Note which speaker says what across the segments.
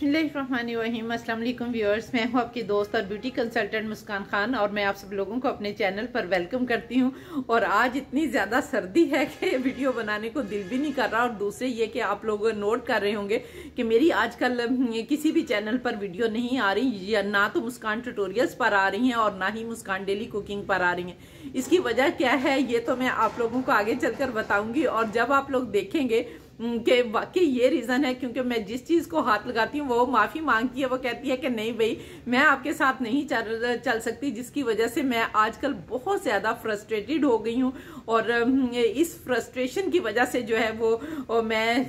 Speaker 1: बसमीम व्यूअर्स मैं हूं आपकी दोस्त और ब्यूटी कंसल्टेंट मुस्कान खान और मैं आप सब लोगों को अपने चैनल पर वेलकम करती हूं और आज इतनी ज़्यादा सर्दी है कि वीडियो बनाने को दिल भी नहीं कर रहा और दूसरे ये कि आप लोग नोट कर रहे होंगे कि मेरी आजकल किसी भी चैनल पर वीडियो नहीं आ रही या ना तो मुस्कान ट्यूटोरियल्स पर आ रही हैं और ना ही मुस्कान डेली कुकिंग पर आ रही हैं इसकी वजह क्या है ये तो मैं आप लोगों को आगे कर बताऊंगी और जब आप लोग देखेंगे કે વા કે યે રીઝન હે ક્યોકી મેં જે ચીઝ કો હાથ લગાતી હું વો માફી માંગતી હૈ વો કહેતી હૈ કે નહીં ભઈ મેં આપકે સાથ નહીં ચલ સકતી جس کی وجہ સે મેં આજકલ બહોત જ્યાદા ફ્રસ્ટ્રેટડ હો ગઈ હું ઓર ઇસ ફ્રસ્ટ્રેશન કે وجہ સે જો હે વો મેં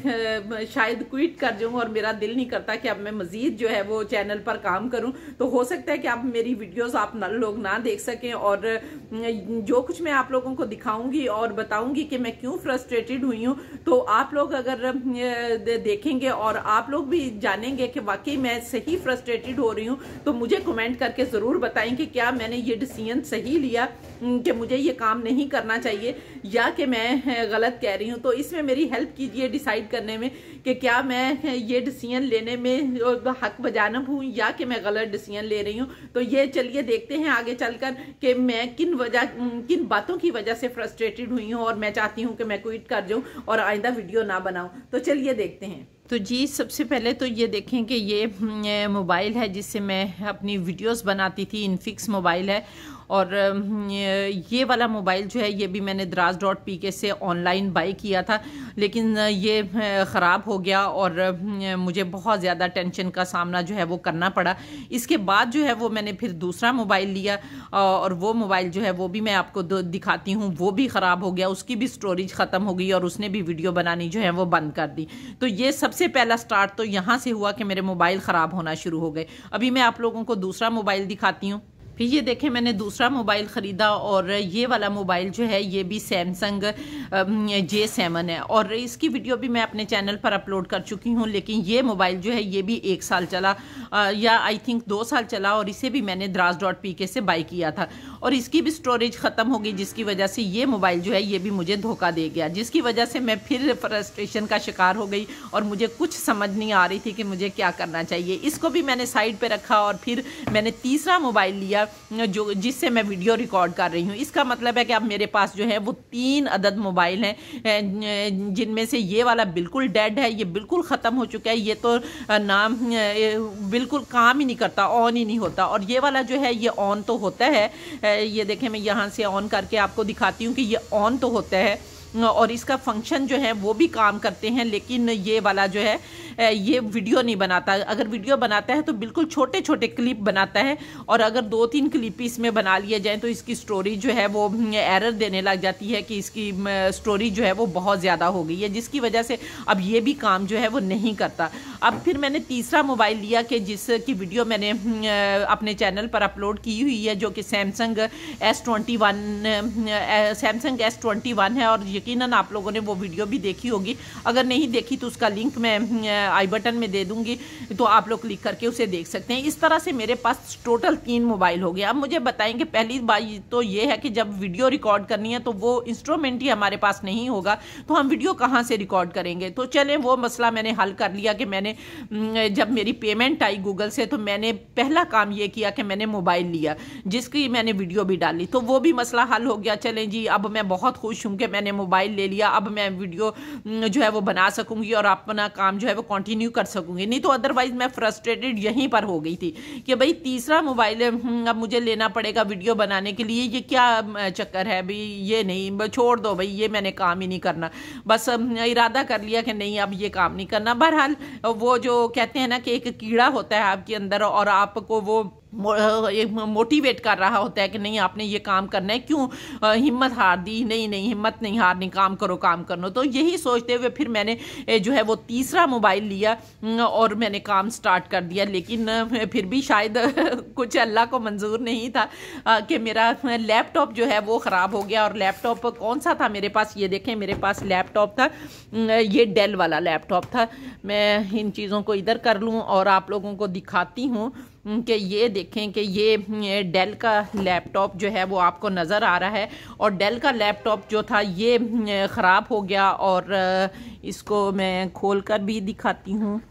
Speaker 1: શાયદ ક્વિટ કર જઉંગા ઓર મેરા દિલ નહીં કરતા કે اب મેં મઝીદ જો હે વો ચેનલ પર કામ કરું તો હો સકતા હે કે આપ મેરી વીડિયોઝ આપ નલ લોગ ના દેખ સકે ઓર જો કુછ મેં આપ લોગો કો દિખાઉંગી ઓર બતાઉંગી કે મેં ક્યુ ફ્રસ્ટ્રેટડ હુઈ હું તો આપ લોગ अगर देखेंगे और आप लोग भी जानेंगे कि वाकई मैं सही फ्रस्ट्रेटेड हो रही हूँ तो मुझे कमेंट करके ज़रूर बताएं कि क्या मैंने ये डिसीजन सही लिया कि मुझे ये काम नहीं करना चाहिए या कि मैं गलत कह रही हूँ तो इसमें मेरी हेल्प कीजिए डिसाइड करने में कि क्या मैं ये डिसीजन लेने में हक बजानब हूँ या कि मैं गलत डिसीजन ले रही हूँ तो ये चलिए देखते हैं आगे चलकर कि मैं किन वजह किन बातों की वजह से फ्रस्ट्रेटेड हुई हूँ और मैं चाहती हूँ कि मैं क्विट कर जाऊँ और आइंदा वीडियो ना बनाऊँ तो चलिए देखते हैं तो जी सबसे पहले तो ये देखें कि ये मोबाइल है जिससे मैं अपनी वीडियोस बनाती थी इनफिक्स मोबाइल है और ये वाला मोबाइल जो है ये भी मैंने द्रास डॉट पी के से ऑनलाइन बाई किया था लेकिन ये ख़राब हो गया और मुझे बहुत ज़्यादा टेंशन का सामना जो है वो करना पड़ा इसके बाद जो है वो मैंने फिर दूसरा मोबाइल लिया और वो मोबाइल जो है वो भी मैं आपको दिखाती हूँ वो भी ख़राब हो गया उसकी भी स्टोरेज ख़त्म हो गई और उसने भी वीडियो बनानी जो है वो बंद कर दी तो ये सबसे पहला स्टार्ट तो यहाँ से हुआ कि मेरे मोबाइल ख़राब होना शुरू हो गए अभी मैं आप लोगों को दूसरा मोबाइल दिखाती हूँ फिर ये देखें मैंने दूसरा मोबाइल ख़रीदा और ये वाला मोबाइल जो है ये भी सैमसंग जे सेवन है और इसकी वीडियो भी मैं अपने चैनल पर अपलोड कर चुकी हूँ लेकिन ये मोबाइल जो है ये भी एक साल चला या आई थिंक दो साल चला और इसे भी मैंने द्रास डॉट पी के से बाई किया था और इसकी भी स्टोरेज ख़त्म हो गई जिसकी वजह से ये मोबाइल जो है ये भी मुझे धोखा दे गया जिसकी वजह से मैं फिर फ्रस्ट्रेशन का शिकार हो गई और मुझे कुछ समझ नहीं आ रही थी कि मुझे क्या करना चाहिए इसको भी मैंने साइड पर रखा और फिर मैंने तीसरा मोबाइल लिया मतलब, जो जिससे मैं वीडियो रिकॉर्ड कर रही हूँ इसका मतलब है कि अब मेरे पास जो है वो तीन अदद मोबाइल हैं जिनमें से ये वाला बिल्कुल डेड है ये बिल्कुल ख़त्म हो चुका है ये तो नाम बिल्कुल काम ही नहीं करता ऑन ही नहीं होता और ये वाला जो है ये ऑन तो होता है ये देखें मैं यहाँ से ऑन करके आपको दिखाती हूँ कि ये ऑन तो होता है और इसका फंक्शन जो है वो भी काम करते हैं लेकिन ये वाला जो है ये वीडियो नहीं बनाता अगर वीडियो बनाता है तो बिल्कुल छोटे छोटे क्लिप बनाता है और अगर दो तीन क्लिप इसमें बना लिए जाएँ तो इसकी स्टोरी जो है वो एरर हम्म, देने लग जाती है कि इसकी स्टोरी जो है वो बहुत ज़्यादा हो गई है जिसकी वजह से अब ये भी काम जो है वो नहीं करता अब फिर मैंने तीसरा मोबाइल लिया कि जिसकी वीडियो मैंने हम्म, अपने चैनल पर अपलोड की हुई है जो कि Samsung S twenty one Samsung S twenty one है और यकीनन आप लोगों ने वो वीडियो भी देखी होगी अगर नहीं देखी तो उसका लिंक मैं आई हम्म, बटन में दे दूँगी तो आप लोग क्लिक करके उसे देख सकते हैं इस तरह से मेरे पास टोटल तीन मोबाइल हो गए अब मुझे बताएं कि पहली बात तो ये है कि जब वीडियो रिकॉर्ड करनी है तो वो इंस्ट्रूमेंट ही हमारे पास नहीं होगा तो हम वीडियो कहाँ से रिकॉर्ड करेंगे तो चलें वो मसला मैंने हल कर लिया कि मैंने जब मेरी पेमेंट आई गूगल से तो मैंने पहला काम ये किया कि मैंने मोबाइल लिया जिसकी मैंने वीडियो भी डाली तो वो भी मसला हल हो गया चलें जी अब मैं बहुत खुश हूँ कि मैंने मोबाइल ले लिया अब मैं वीडियो जो है वो बना सकूँगी और अपना काम जो है वो कंटिन्यू कर सकूँगी नहीं तो अदरवाइज़ मैं फ्रस्ट्रेटेड यहीं पर हो गई थी कि भाई तीसरा मोबाइल हम्म, अब मुझे लेना पड़ेगा वीडियो बनाने के लिए ये क्या चक्कर है भाई ये नहीं छोड़ दो भाई ये मैंने काम ही नहीं करना बस इरादा कर लिया कि नहीं अब ये काम नहीं करना बहरहाल वो जो कहते हैं ना कि एक कीड़ा होता है आपके अंदर और आपको वो मोटिवेट कर रहा होता है कि नहीं आपने ये काम करना है क्यों हिम्मत हार दी नहीं नहीं हिम्मत नहीं हारनी काम करो काम करो तो यही सोचते हुए फिर मैंने जो है वो तीसरा मोबाइल लिया और मैंने काम स्टार्ट कर दिया लेकिन फिर भी शायद कुछ अल्लाह को मंजूर नहीं था कि मेरा लैपटॉप जो है वो ख़राब हो गया और लैपटॉप कौन सा था मेरे पास ये देखें मेरे पास लैपटॉप था ये डेल वाला लैपटॉप था मैं इन चीज़ों को इधर कर लूँ और आप लोगों को दिखाती हूँ कि ये देखें कि ये डेल का लैपटॉप जो है वो आपको नज़र आ रहा है और डेल का लैपटॉप जो था ये ख़राब हो गया और इसको मैं खोल कर भी दिखाती हूँ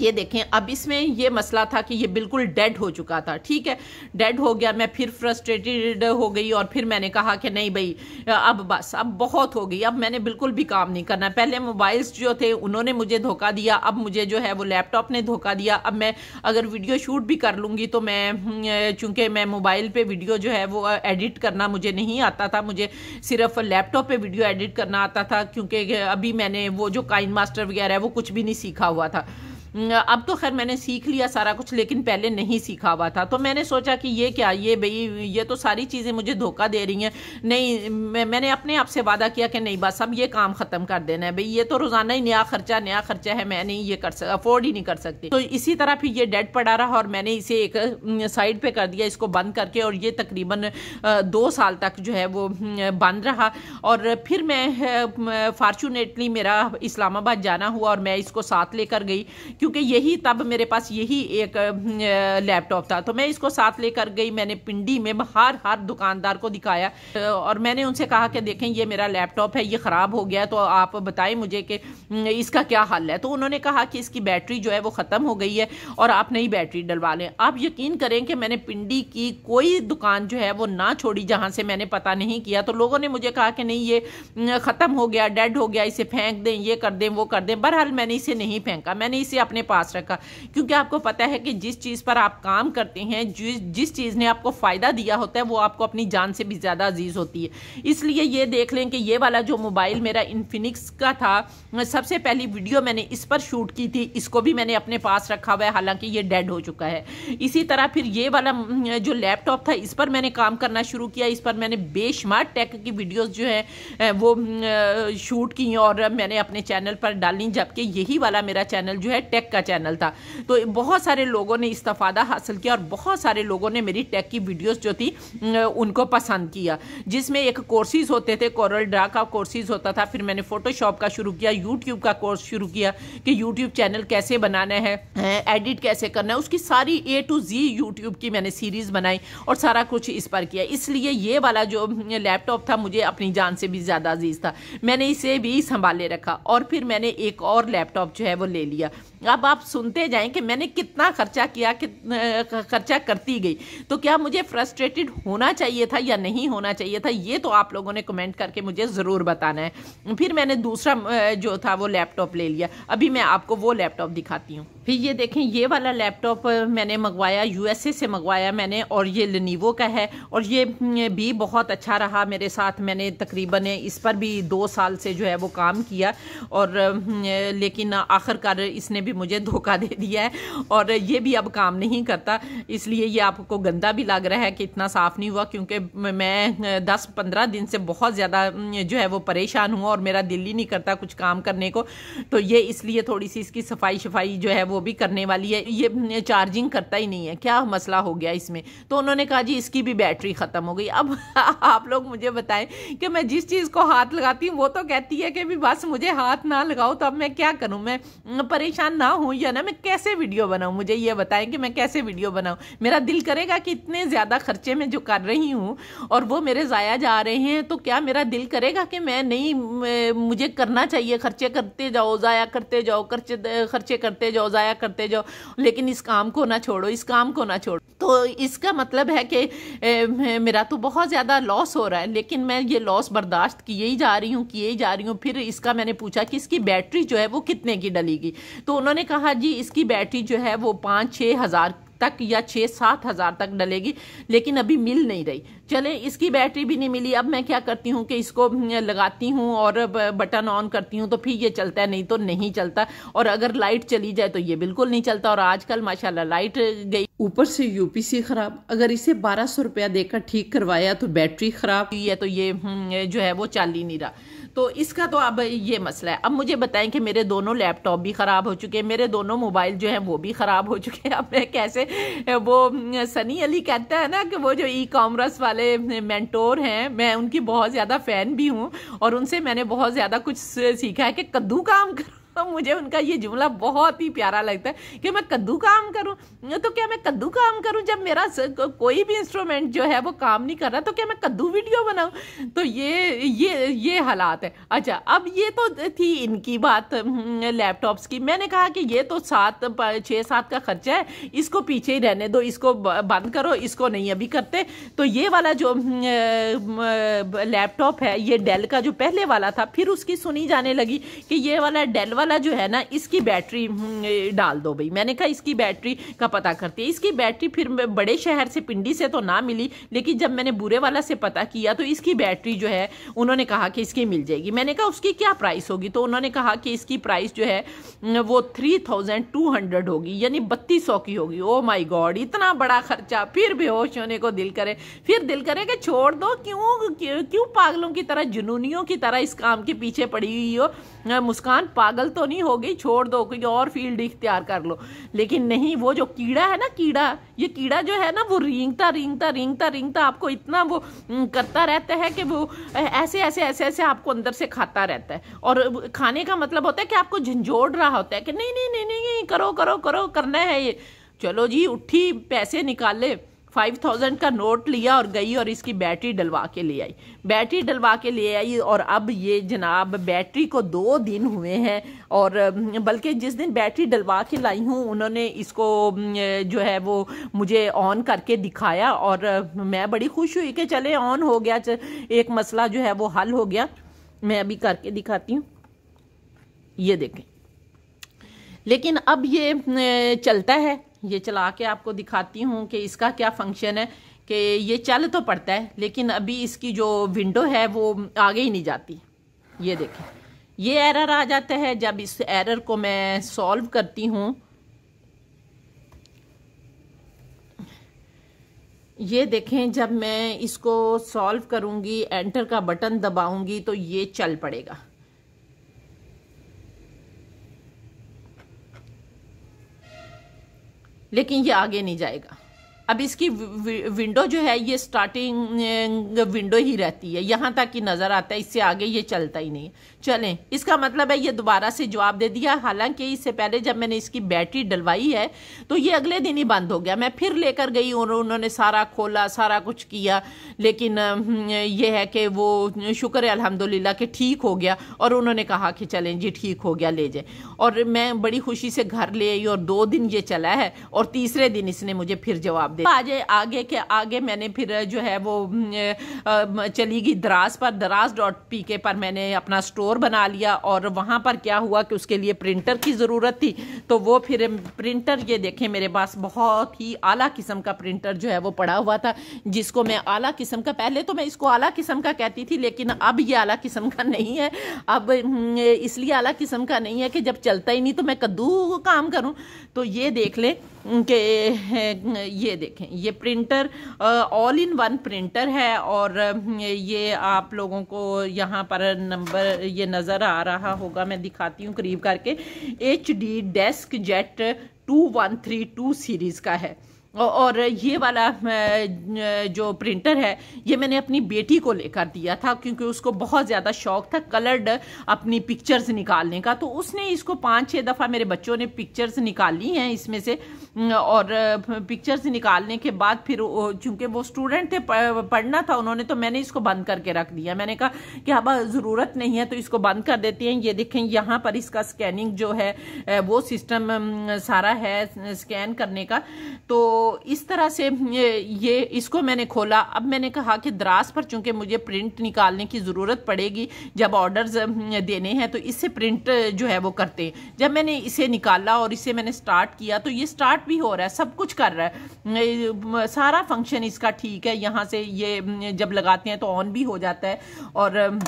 Speaker 1: ये देखें अब इसमें ये मसला था कि ये बिल्कुल डेड हो चुका था ठीक है डेड हो गया मैं फिर फ्रस्ट्रेटेड हो गई और फिर मैंने कहा कि नहीं भाई अब बस अब बहुत हो गई अब मैंने बिल्कुल भी काम नहीं करना पहले मोबाइल्स जो थे उन्होंने मुझे धोखा दिया अब मुझे जो है वो लैपटॉप ने धोखा दिया अब मैं अगर वीडियो शूट भी कर लूँगी तो मैं हम्म, चूँकि मैं मोबाइल पर वीडियो जो है वो एडिट करना मुझे नहीं आता था मुझे सिर्फ लैपटॉप पर वीडियो एडिट करना आता था क्योंकि अभी मैंने वो जो काइन मास्टर वगैरह है वो कुछ भी नहीं सीखा हुआ था अब तो खैर मैंने सीख लिया सारा कुछ लेकिन पहले नहीं सीखा हुआ था तो मैंने सोचा कि ये क्या ये भाई ये तो सारी चीज़ें मुझे धोखा दे रही हैं नहीं मैंने अपने आप से वादा किया कि नहीं बस अब ये काम ख़त्म कर देना है भाई ये तो रोज़ाना ही नया खर्चा नया खर्चा है मैं नहीं ये कर सक अफोर्ड ही नहीं कर सकती तो इसी तरह फिर ये डेड पड़ा रहा और मैंने इसे एक साइड पर कर दिया इसको बंद करके और ये तकरीबन दो साल तक जो है वो बंद रहा और फिर मैं फॉर्चुनेटली मेरा इस्लामाबाद जाना हुआ और मैं इसको साथ लेकर गई क्योंकि यही तब मेरे पास यही एक लैपटॉप था तो मैं इसको साथ लेकर गई मैंने पिंडी में हर हर दुकानदार को दिखाया और मैंने उनसे कहा कि देखें ये मेरा लैपटॉप है ये ख़राब हो गया तो आप बताएं मुझे कि इसका क्या हल है तो उन्होंने कहा कि इसकी बैटरी जो है वो ख़त्म हो गई है और आप नई बैटरी डलवा लें आप यकीन करें कि मैंने पिंडी की कोई दुकान जो है वो ना छोड़ी जहाँ से मैंने पता नहीं किया तो लोगों ने मुझे कहा कि नहीं ये ख़त्म हो गया डेड हो गया इसे फेंक दें ये कर दें वो कर दें बहरहाल मैंने इसे नहीं फेंका मैंने इसे अपने पास रखा क्योंकि आपको पता है कि जिस चीज़ पर आप काम करते हैं जिस जिस चीज़ ने आपको फ़ायदा दिया होता है वो आपको अपनी जान से भी ज़्यादा अजीज़ होती है इसलिए ये देख लें कि ये वाला जो मोबाइल मेरा इन्फिनिक्स का था सबसे पहली वीडियो मैंने इस पर शूट की थी इसको भी मैंने अपने पास रखा हुआ है हालांकि ये डेड हो चुका है इसी तरह फिर ये वाला जो लैपटॉप था इस पर मैंने काम करना शुरू किया इस पर मैंने बेशमार टेक की वीडियोस जो है वो शूट की और मैंने अपने चैनल पर डाली जबकि यही वाला मेरा चैनल जो है टेक टेक का चैनल था तो बहुत सारे लोगों ने इस्तफ़ादा हासिल किया और बहुत सारे लोगों ने मेरी टेक की वीडियोस जो थी उनको पसंद किया जिसमें एक कोर्सेज होते थे कोरल ड्रा का कोर्सेज होता था फिर मैंने फ़ोटोशॉप का शुरू किया यूट्यूब का कोर्स शुरू किया कि यूट्यूब चैनल कैसे बनाना है एडिट कैसे करना है उसकी सारी ए टू जी यूट्यूब की मैंने सीरीज़ बनाई और सारा कुछ इस पर किया इसलिए ये वाला जो लैपटॉप था मुझे अपनी जान से भी ज़्यादा अजीज़ था मैंने इसे भी संभाले रखा और फिर मैंने एक और लैपटॉप जो है वो ले लिया अब आप सुनते जाएं कि मैंने कितना खर्चा किया कितना खर्चा करती गई तो क्या मुझे फ्रस्ट्रेटेड होना चाहिए था या नहीं होना चाहिए था ये तो आप लोगों ने कमेंट करके मुझे ज़रूर बताना है फिर मैंने दूसरा जो था वो लैपटॉप ले लिया अभी मैं आपको वो लैपटॉप दिखाती हूँ फिर ये देखें ये वाला लैपटॉप मैंने मंगवाया यूएसए से मंगवाया मैंने और ये लनीवो का है और हम्म, ये भी बहुत अच्छा रहा मेरे साथ मैंने तकरीबन इस पर भी दो साल से जो है वो काम किया और हम्म, लेकिन आखिरकार इसने भी मुझे धोखा दे दिया है और ये भी अब काम नहीं करता इसलिए ये आपको गंदा भी लग रहा है कि इतना साफ़ नहीं हुआ क्योंकि मैं दस पंद्रह दिन से बहुत ज़्यादा हम्म, जो है वो परेशान हुआ और मेरा दिल ही नहीं करता कुछ काम करने को तो ये इसलिए थोड़ी सी इसकी सफाई शफाई जो है वो भी करने वाली है ये चार्जिंग करता ही नहीं है क्या मसला हो गया इसमें तो उन्होंने कहा जी इसकी भी बैटरी ख़त्म हो गई अब आप लोग मुझे बताएं कि मैं जिस चीज़ को हाथ लगाती हूँ वो तो कहती है कि भी बस मुझे हाथ ना लगाओ तो अब मैं क्या करूँ मैं परेशान ना हूँ या ना मैं कैसे वीडियो बनाऊँ मुझे ये बताएं कि मैं कैसे वीडियो बनाऊँ मेरा दिल करेगा कि इतने ज़्यादा खर्चे में जो कर रही हूँ और वो मेरे ज़ाया जा रहे हैं तो क्या मेरा दिल करेगा कि मैं नहीं मुझे करना चाहिए खर्चे करते जाओ ज़ाया करते जाओ खर्चे खर्चे करते जाओ ज़ाया करते जाओ लेकिन इस काम को ना छोड़ो इस काम को ना छोड़ो तो इसका मतलब है कि मेरा तो बहुत ज़्यादा लॉस हो रहा है लेकिन मैं ये लॉस बर्दाश्त किए ही जा रही हूँ किए ही जा रही हूँ फिर इसका मैंने पूछा कि इसकी बैटरी जो है वो कितने की डलेगी तो उन्होंने कहा जी इसकी बैटरी जो है वो पाँच छः हज़ार तक या छः सात हज़ार तक डलेगी लेकिन अभी मिल नहीं रही चले इसकी बैटरी भी नहीं मिली अब मैं क्या करती हूँ कि इसको हम्म, लगाती हूँ और बटन ऑन करती हूँ तो फिर ये चलता है नहीं तो नहीं चलता और अगर लाइट चली जाए तो ये बिल्कुल नहीं चलता और आजकल माशाल्लाह लाइट गई ऊपर से यूपीसी खराब अगर इसे बारह सौ रुपया देकर ठीक करवाया तो बैटरी खराब हुई है तो हम्म, ये जो है वो चल ही नहीं रहा तो इसका तो अब ये मसला है अब मुझे बताएं कि मेरे दोनों लैपटॉप भी ख़राब हो चुके हैं मेरे दोनों मोबाइल जो हैं वो भी ख़राब हो चुके हैं अब मैं कैसे वो हम्म, सनी अली कहता है ना कि वो जो ई कॉमर्स वाले मेरे मेंटोर हैं मैं उनकी बहुत ज़्यादा फ़ैन भी हूँ और उनसे मैंने बहुत ज़्यादा कुछ सीखा है कि कद्दू काम करो तो मुझे उनका ये जुमला बहुत ही प्यारा लगता है कि मैं कद्दू काम करूं तो क्या मैं कद्दू काम करूं जब मेरा कोई भी इंस्ट्रूमेंट जो है वो काम नहीं कर रहा तो क्या मैं कद्दू वीडियो बनाऊं तो ये ये ये हालात है अच्छा अब ये तो थी इनकी बात लैपटॉप्स हम्म, की मैंने कहा कि ये तो सात छः सात का खर्चा है इसको पीछे ही रहने दो इसको बंद करो इसको नहीं अभी करते तो ये वाला जो लैपटॉप हम्म, है ये डेल का जो पहले वाला था फिर उसकी सुनी जाने लगी कि ये वाला डेल वाला जो है ना इसकी बैटरी हम्म, डाल दो भाई मैंने कहा इसकी बैटरी का पता करती है इसकी बैटरी फिर बड़े शहर से पिंडी से तो ना मिली लेकिन जब मैंने बुरे वाला से पता किया तो इसकी बैटरी जो है उन्होंने कहा कि इसकी मिल जाएगी मैंने कहा उसकी क्या प्राइस होगी तो उन्होंने कहा कि इसकी प्राइस जो है वो थ्री थाउजेंड टू हंड्रेड होगी यानी बत्तीस सौ की होगी ओ माई गॉड इतना बड़ा खर्चा फिर बेहोश होने को दिल करे फिर दिल करे कि छोड़ दो क्यों, क्यों पागलों की तरह जुनूनियों की तरह इस काम के पीछे पड़ी हुई हो मुस्कान पागल तो नहीं हो गई छोड़ दो कोई और फील्ड इख्तियार कर लो लेकिन नहीं वो जो कीड़ा है ना कीड़ा ये कीड़ा जो है ना वो रींगता रींगता रींगता रींगता आपको इतना वो करता रहता है कि वो ऐसे ऐसे ऐसे ऐसे आपको अंदर से खाता रहता है और खाने का मतलब होता है कि आपको झंझोड़ रहा होता है कि नहीं नहीं नहीं नहीं करो करो करो करना है ये चलो जी उठी पैसे निकाले फाइव थाउजेंड का नोट लिया और गई और इसकी बैटरी डलवा के ले आई बैटरी डलवा के ले आई और अब ये जनाब बैटरी को दो दिन हुए हैं और बल्कि जिस दिन बैटरी डलवा के लाई हूँ उन्होंने इसको जो है वो मुझे ऑन करके दिखाया और मैं बड़ी खुश हुई कि चले ऑन हो गया एक मसला जो है वो हल हो गया मैं अभी करके दिखाती हूँ ये देखें लेकिन अब ये चलता है ये चला के आपको दिखाती हूँ कि इसका क्या फंक्शन है कि ये चल तो पड़ता है लेकिन अभी इसकी जो विंडो है वो आगे ही नहीं जाती ये देखें ये एरर आ जाता है जब इस एरर को मैं सॉल्व करती हूँ ये देखें जब मैं इसको सॉल्व करूँगी एंटर का बटन दबाऊँगी तो ये चल पड़ेगा लेकिन ये आगे नहीं जाएगा अब इसकी विंडो जो है ये स्टार्टिंग विंडो ही रहती है यहाँ तक ही नज़र आता है इससे आगे ये चलता ही नहीं चलें इसका मतलब है ये दोबारा से जवाब दे दिया हालांकि इससे पहले जब मैंने इसकी बैटरी डलवाई है तो ये अगले दिन ही बंद हो गया मैं फिर लेकर गई और उन्होंने सारा खोला सारा कुछ किया लेकिन ये है कि वो शुक्र है अलहमदिल्ला कि ठीक हो गया और उन्होंने कहा कि चलें जी ठीक हो गया ले जाए और मैं बड़ी खुशी से घर ले आई और दो दिन ये चला है और तीसरे दिन इसने मुझे फिर जवाब जवाब दे आज आगे के आगे मैंने फिर जो है वो चली गई दराज पर दराज डॉट पी के पर मैंने अपना स्टोर बना लिया और वहाँ पर क्या हुआ कि उसके लिए प्रिंटर की ज़रूरत थी तो वो फिर प्रिंटर ये देखें मेरे पास बहुत ही आला किस्म का प्रिंटर जो है वो पड़ा हुआ था जिसको मैं आला किस्म का पहले तो मैं इसको आला किस्म का कहती थी लेकिन अब ये आला किस्म का नहीं है अब इसलिए आला किस्म का नहीं है कि जब चलता ही नहीं तो मैं कद्दू काम करूँ तो ये देख लें कि ये देखें ये printer all in one printer है और ये आप लोगों को यहाँ पर नंबर ये नज़र आ रहा होगा मैं दिखाती हूँ करीब करके H D DeskJet two one three two series का है और ये वाला जो प्रिंटर है ये मैंने अपनी बेटी को लेकर दिया था क्योंकि उसको बहुत ज़्यादा शौक था कलर्ड अपनी पिक्चर्स निकालने का तो उसने इसको पाँच छह दफ़ा मेरे बच्चों ने पिक्चर्स निकाली हैं इसमें से हम्म, और पिक्चर्स निकालने के बाद फिर चूंकि वो स्टूडेंट थे पढ़ना था उन्होंने तो मैंने इसको बंद करके रख दिया मैंने कहा कि अब ज़रूरत नहीं है तो इसको बंद कर देती हैं ये देखें यहाँ पर इसका स्कैनिंग जो है वो सिस्टम सारा है स्कैन करने का तो इस तरह से ये इसको मैंने खोला अब मैंने कहा कि द्रास पर चूंकि मुझे प्रिंट निकालने की ज़रूरत पड़ेगी जब ऑर्डर्स देने हैं तो इससे प्रिंट जो है वो करते हैं जब मैंने इसे निकाला और इसे मैंने स्टार्ट किया तो ये स्टार्ट पार्ट भी हो रहा है सब कुछ कर रहा है सारा फंक्शन इसका ठीक है यहाँ से ये जब लगाते हैं तो ऑन भी हो जाता है और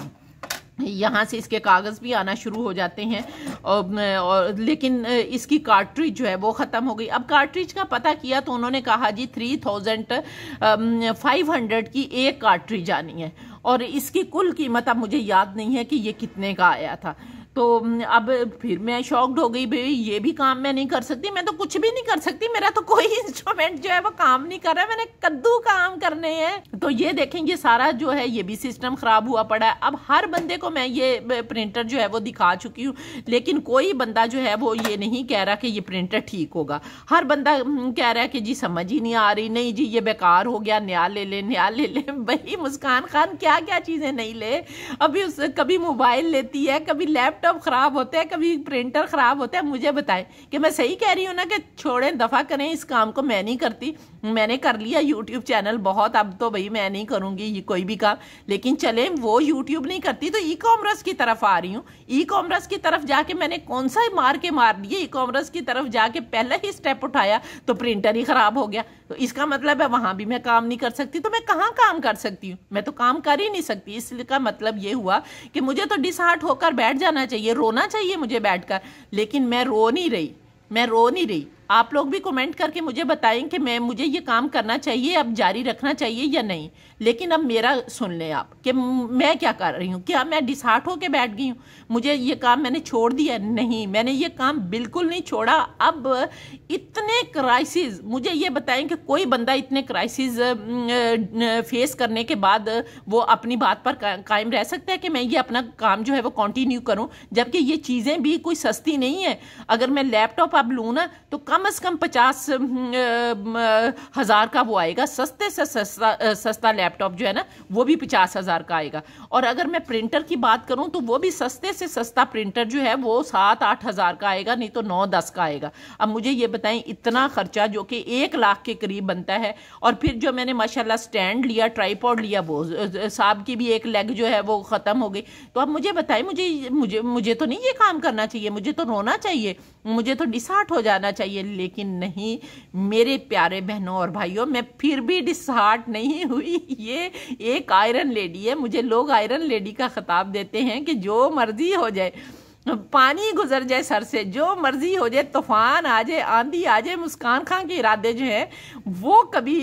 Speaker 1: यहाँ से इसके कागज़ भी आना शुरू हो जाते हैं और, और लेकिन इसकी कार्ट्रिज जो है वो ख़त्म हो गई अब कार्ट्रिज का पता किया तो उन्होंने कहा जी थ्री थाउजेंड फाइव हंड्रेड की एक कार्ट्रिज आनी है और इसकी कुल कीमत अब मुझे याद नहीं है कि ये कितने का आया था तो अब फिर मैं शॉक्ड हो गई भाई ये भी काम मैं नहीं कर सकती मैं तो कुछ भी नहीं कर सकती मेरा तो कोई इंस्ट्रूमेंट जो है वो काम नहीं कर रहा है मैंने कद्दू काम करने हैं तो ये देखें ये सारा जो है ये भी सिस्टम खराब हुआ पड़ा है अब हर बंदे को मैं ये प्रिंटर जो है वो दिखा चुकी हूँ लेकिन कोई बंदा जो है वो ये नहीं कह रहा कि ये प्रिंटर ठीक होगा हर बंदा कह रहा है कि जी समझ ही नहीं आ रही नहीं जी ये बेकार हो गया न्याय ले ले न्याय ले ले भाई मुस्कान खान क्या क्या चीज़ें नहीं ले अभी उस कभी मोबाइल लेती है कभी लैपटॉप लैपटॉप ख़राब होते हैं कभी प्रिंटर ख़राब होता है मुझे बताएं कि मैं सही कह रही हूँ ना कि छोड़ें दफ़ा करें इस काम को मैं नहीं करती मैंने कर लिया यूट्यूब चैनल बहुत अब तो भाई मैं नहीं करूँगी ये कोई भी काम लेकिन चले वो यूट्यूब नहीं करती तो ई कॉमर्स की तरफ आ रही हूँ ई कॉमर्स की तरफ जाके मैंने कौन सा मार के मार दिए ई कॉमर्स की तरफ जाके पहला ही स्टेप उठाया तो प्रिंटर ही ख़राब हो गया तो इसका मतलब है वहां भी मैं काम नहीं कर सकती तो मैं कहाँ काम कर सकती हूँ मैं तो काम कर ही नहीं सकती इसका मतलब ये हुआ कि मुझे तो डिसहार्ट होकर बैठ जाना चाहिए चाहिए रोना चाहिए मुझे बैठ लेकिन मैं रो नहीं रही मैं रो नहीं रही आप लोग भी कमेंट करके मुझे बताएं कि मैं मुझे ये काम करना चाहिए अब जारी रखना चाहिए या नहीं लेकिन अब मेरा सुन लें आप कि मैं क्या कर रही हूँ क्या मैं डिसहार्ट होकर बैठ गई हूँ मुझे ये काम मैंने छोड़ दिया नहीं मैंने ये काम बिल्कुल नहीं छोड़ा अब इतने क्राइसिस मुझे ये बताएं कि कोई बंदा इतने क्राइसिस फेस करने के बाद वो अपनी बात पर कायम रह सकता है कि मैं ये अपना काम जो है वो कॉन्टिन्यू करूँ जबकि ये चीज़ें भी कोई सस्ती नहीं है अगर मैं लैपटॉप अब लूँ ना तो कम कम से कम पचास हज़ार का वो आएगा सस्ते से सस्ता सस्ता लैपटॉप जो है ना वो भी पचास हज़ार का आएगा और अगर मैं प्रिंटर की बात करूँ तो वो भी सस्ते से सस्ता प्रिंटर जो है वो सात आठ हज़ार का आएगा नहीं तो नौ दस का आएगा अब मुझे ये बताएं इतना खर्चा जो कि एक लाख के करीब बनता है और फिर जो मैंने माशाला स्टैंड लिया ट्राईपॉड लिया वो साहब की भी एक लेग जो है वो ख़त्म हो गई तो अब मुझे बताएं मुझे मुझे मुझे तो नहीं ये काम करना चाहिए मुझे तो रोना चाहिए मुझे तो डिसार्ट हो जाना चाहिए लेकिन नहीं मेरे प्यारे बहनों और भाइयों मैं फिर भी डिसहार्ट नहीं हुई ये एक आयरन लेडी है मुझे लोग आयरन लेडी का खिताब देते हैं कि जो मर्जी हो जाए पानी गुजर जाए सर से जो मर्जी हो जाए तूफान आ जाए आंधी आ जाए मुस्कान खां के इरादे जो हैं वो कभी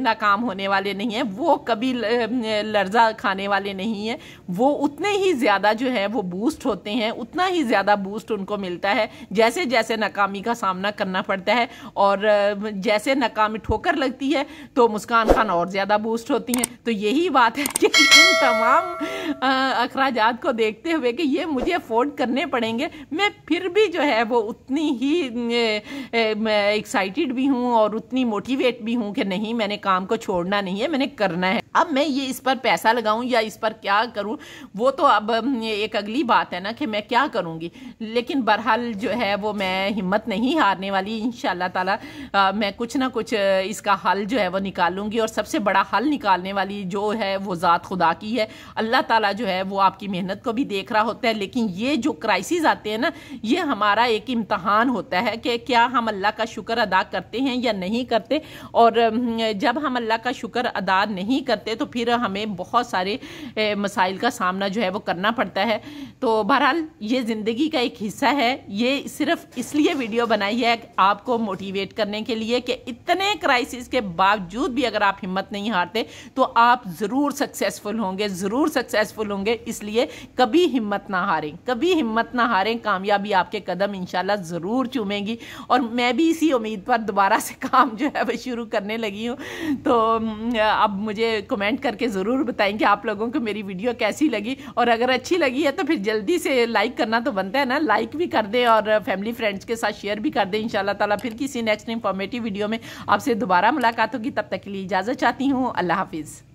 Speaker 1: नाकाम होने वाले नहीं हैं वो कभी लर्जा खाने वाले नहीं हैं वो उतने ही ज़्यादा जो है वो बूस्ट होते हैं उतना ही ज़्यादा बूस्ट उनको मिलता है जैसे जैसे नाकामी का सामना करना पड़ता है और जैसे नाकामी ठोकर लगती है तो मुस्कान खान और ज़्यादा बूस्ट होती हैं तो यही बात है कि इन तमाम अखराज को देखते हुए कि ये मुझे अफोर्ड करने करने पड़ेंगे मैं फिर भी जो है वो उतनी ही एक्साइटेड भी हूँ और उतनी मोटिवेट भी हूँ कि नहीं मैंने काम को छोड़ना नहीं है मैंने करना है अब मैं ये इस पर पैसा लगाऊं या इस पर क्या करूं वो तो अब एक अगली बात है ना कि मैं क्या करूंगी लेकिन बहरहाल जो है वो मैं हिम्मत नहीं हारने वाली इन ताला आ, मैं कुछ ना कुछ इसका हल जो है वो निकालूंगी और सबसे बड़ा हल निकालने वाली जो है वो ज़ात खुदा की है अल्लाह ताला जो है वो आपकी मेहनत को भी देख रहा होता है लेकिन ये जो क्राइसिस आते हैं ना ये हमारा एक इम्तहान होता है कि क्या हम अल्लाह का शुक्र अदा करते हैं या नहीं करते और जब हम अल्लाह का शुक्र अदा नहीं करते तो फिर हमें बहुत सारे मसाइल का सामना जो है वो करना पड़ता है तो बहरहाल ये ज़िंदगी का एक हिस्सा है ये सिर्फ इसलिए वीडियो बनाई है आपको मोटिवेट करने के लिए कि इतने क्राइसिस के बावजूद भी अगर आप हिम्मत नहीं हारते तो आप ज़रूर सक्सेसफुल होंगे ज़रूर सक्सेसफुल होंगे इसलिए कभी हिम्मत ना हारें कभी हिम्मत हिम्मत ना हारें कामयाबी आपके कदम इंशाल्लाह ज़रूर चूमेंगी और मैं भी इसी उम्मीद पर दोबारा से काम जो है वह शुरू करने लगी हूँ तो अब मुझे कमेंट करके ज़रूर बताएंगे आप लोगों को मेरी वीडियो कैसी लगी और अगर अच्छी लगी है तो फिर जल्दी से लाइक करना तो बनता है ना लाइक भी कर दें और फैमिली फ्रेंड्स के साथ शेयर भी कर दें इनशाला ताला फिर किसी नेक्स्ट इन्फॉर्मेटिव वीडियो में आपसे दोबारा मुलाकात होगी तब तक के लिए इजाज़त चाहती हूँ अल्लाह हाफिज़